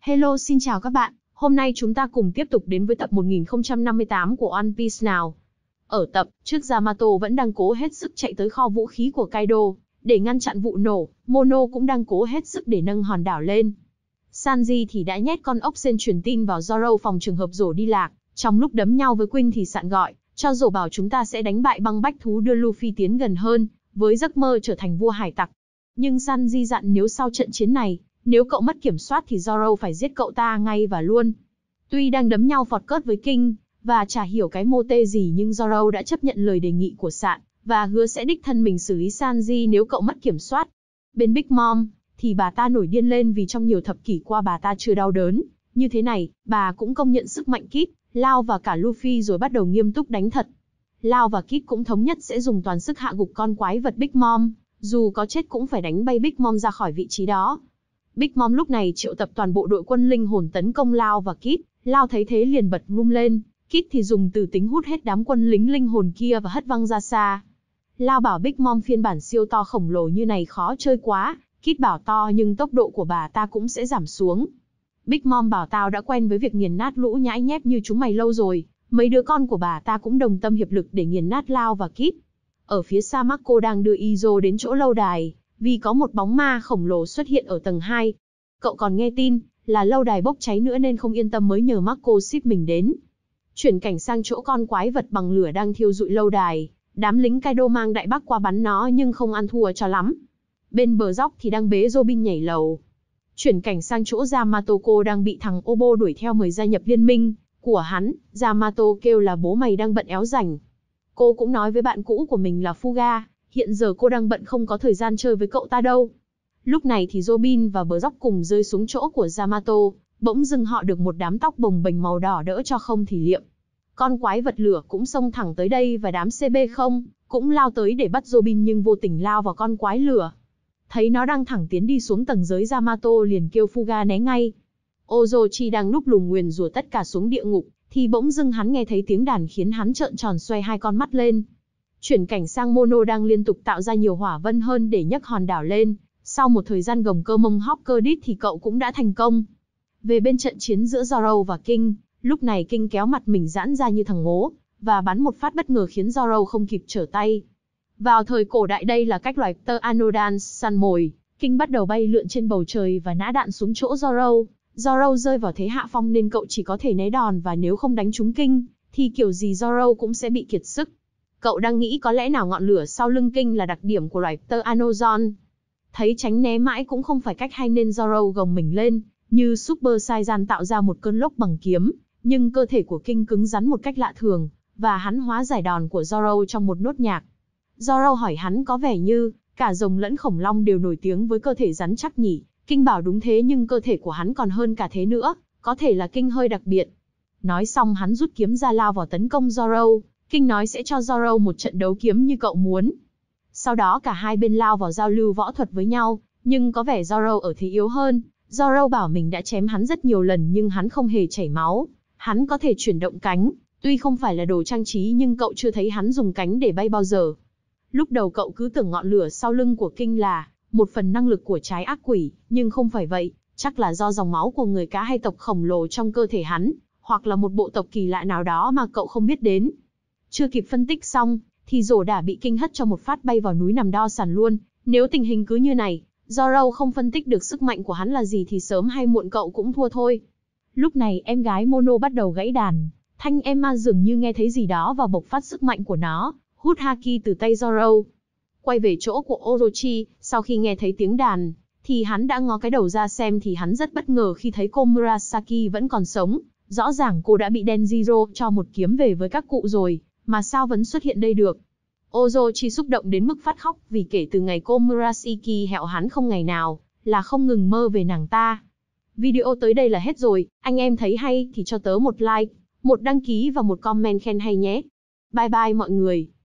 Hello xin chào các bạn, hôm nay chúng ta cùng tiếp tục đến với tập 1058 của One Piece nào. Ở tập, trước Yamato vẫn đang cố hết sức chạy tới kho vũ khí của Kaido, để ngăn chặn vụ nổ, Mono cũng đang cố hết sức để nâng hòn đảo lên. Sanji thì đã nhét con ốc sen truyền tin vào Zoro phòng trường hợp rổ đi lạc, trong lúc đấm nhau với Quinn thì sạn gọi, cho rổ bảo chúng ta sẽ đánh bại băng bách thú đưa Luffy tiến gần hơn, với giấc mơ trở thành vua hải tặc. Nhưng Sanji dặn nếu sau trận chiến này, nếu cậu mất kiểm soát thì Zoro phải giết cậu ta ngay và luôn. Tuy đang đấm nhau phọt cớt với Kinh, và chả hiểu cái mô tê gì nhưng Zoro đã chấp nhận lời đề nghị của sạn, và hứa sẽ đích thân mình xử lý Sanji nếu cậu mất kiểm soát. Bên Big Mom, thì bà ta nổi điên lên vì trong nhiều thập kỷ qua bà ta chưa đau đớn. Như thế này, bà cũng công nhận sức mạnh Kid, Lao và cả Luffy rồi bắt đầu nghiêm túc đánh thật. Lao và Kid cũng thống nhất sẽ dùng toàn sức hạ gục con quái vật Big Mom, dù có chết cũng phải đánh bay Big Mom ra khỏi vị trí đó. Big Mom lúc này triệu tập toàn bộ đội quân linh hồn tấn công Lao và Kit, Lao thấy thế liền bật rung lên, Kit thì dùng từ tính hút hết đám quân lính linh hồn kia và hất văng ra xa. Lao bảo Big Mom phiên bản siêu to khổng lồ như này khó chơi quá, Kit bảo to nhưng tốc độ của bà ta cũng sẽ giảm xuống. Big Mom bảo tao đã quen với việc nghiền nát lũ nhãi nhép như chúng mày lâu rồi, mấy đứa con của bà ta cũng đồng tâm hiệp lực để nghiền nát Lao và Kit. Ở phía xa Marco đang đưa Izo đến chỗ lâu đài, vì có một bóng ma khổng lồ xuất hiện ở tầng 2. Cậu còn nghe tin là lâu đài bốc cháy nữa nên không yên tâm mới nhờ Marco ship mình đến. Chuyển cảnh sang chỗ con quái vật bằng lửa đang thiêu rụi lâu đài, đám lính Kaido mang đại bác qua bắn nó nhưng không ăn thua cho lắm. Bên bờ dốc thì đang bế Robin nhảy lầu. Chuyển cảnh sang chỗ Yamatoko đang bị thằng Obo đuổi theo mời gia nhập liên minh của hắn, Yamato kêu là bố mày đang bận éo rảnh. Cô cũng nói với bạn cũ của mình là Fuga, hiện giờ cô đang bận không có thời gian chơi với cậu ta đâu. Lúc này thì Robin và bờ dốc cùng rơi xuống chỗ của Yamato, bỗng dưng họ được một đám tóc bồng bềnh màu đỏ đỡ cho không thì liệm. Con quái vật lửa cũng xông thẳng tới đây và đám CB không, cũng lao tới để bắt Robin nhưng vô tình lao vào con quái lửa. Thấy nó đang thẳng tiến đi xuống tầng giới Yamato liền kêu Fuga né ngay. Ozochi đang núp lùng nguyền rùa tất cả xuống địa ngục, thì bỗng dưng hắn nghe thấy tiếng đàn khiến hắn trợn tròn xoay hai con mắt lên. Chuyển cảnh sang mono đang liên tục tạo ra nhiều hỏa vân hơn để nhấc hòn đảo lên, sau một thời gian gồng cơ mông hóc cơ đít thì cậu cũng đã thành công. Về bên trận chiến giữa Zoro và Kinh, lúc này Kinh kéo mặt mình giãn ra như thằng ngố, và bắn một phát bất ngờ khiến Zoro không kịp trở tay. Vào thời cổ đại đây là cách loài tơ Anodan săn mồi, Kinh bắt đầu bay lượn trên bầu trời và nã đạn xuống chỗ Zoro. Zoro rơi vào thế hạ phong nên cậu chỉ có thể né đòn và nếu không đánh trúng Kinh, thì kiểu gì Zoro cũng sẽ bị kiệt sức. Cậu đang nghĩ có lẽ nào ngọn lửa sau lưng kinh là đặc điểm của loài tơ Anozon. Thấy tránh né mãi cũng không phải cách hay nên Zoro gồng mình lên, như Super Saiyan tạo ra một cơn lốc bằng kiếm, nhưng cơ thể của kinh cứng rắn một cách lạ thường, và hắn hóa giải đòn của Zoro trong một nốt nhạc. Zoro hỏi hắn có vẻ như, cả rồng lẫn khổng long đều nổi tiếng với cơ thể rắn chắc nhỉ, kinh bảo đúng thế nhưng cơ thể của hắn còn hơn cả thế nữa, có thể là kinh hơi đặc biệt. Nói xong hắn rút kiếm ra lao vào tấn công Zoro, Kinh nói sẽ cho Zoro một trận đấu kiếm như cậu muốn. Sau đó cả hai bên lao vào giao lưu võ thuật với nhau, nhưng có vẻ Zoro ở thế yếu hơn. Zoro bảo mình đã chém hắn rất nhiều lần nhưng hắn không hề chảy máu. Hắn có thể chuyển động cánh, tuy không phải là đồ trang trí nhưng cậu chưa thấy hắn dùng cánh để bay bao giờ. Lúc đầu cậu cứ tưởng ngọn lửa sau lưng của Kinh là một phần năng lực của trái ác quỷ, nhưng không phải vậy, chắc là do dòng máu của người cá hay tộc khổng lồ trong cơ thể hắn, hoặc là một bộ tộc kỳ lạ nào đó mà cậu không biết đến. Chưa kịp phân tích xong, thì rổ đả bị kinh hất cho một phát bay vào núi nằm đo sàn luôn. Nếu tình hình cứ như này, do Râu không phân tích được sức mạnh của hắn là gì thì sớm hay muộn cậu cũng thua thôi. Lúc này em gái Mono bắt đầu gãy đàn, thanh em ma dường như nghe thấy gì đó và bộc phát sức mạnh của nó, hút haki từ tay Zoro. Quay về chỗ của Orochi, sau khi nghe thấy tiếng đàn, thì hắn đã ngó cái đầu ra xem thì hắn rất bất ngờ khi thấy cô Murasaki vẫn còn sống. Rõ ràng cô đã bị Denjiro cho một kiếm về với các cụ rồi, mà sao vẫn xuất hiện đây được? Ozo chỉ xúc động đến mức phát khóc vì kể từ ngày cô Murasaki hẹo hắn không ngày nào, là không ngừng mơ về nàng ta. Video tới đây là hết rồi, anh em thấy hay thì cho tớ một like, một đăng ký và một comment khen hay nhé. Bye bye mọi người.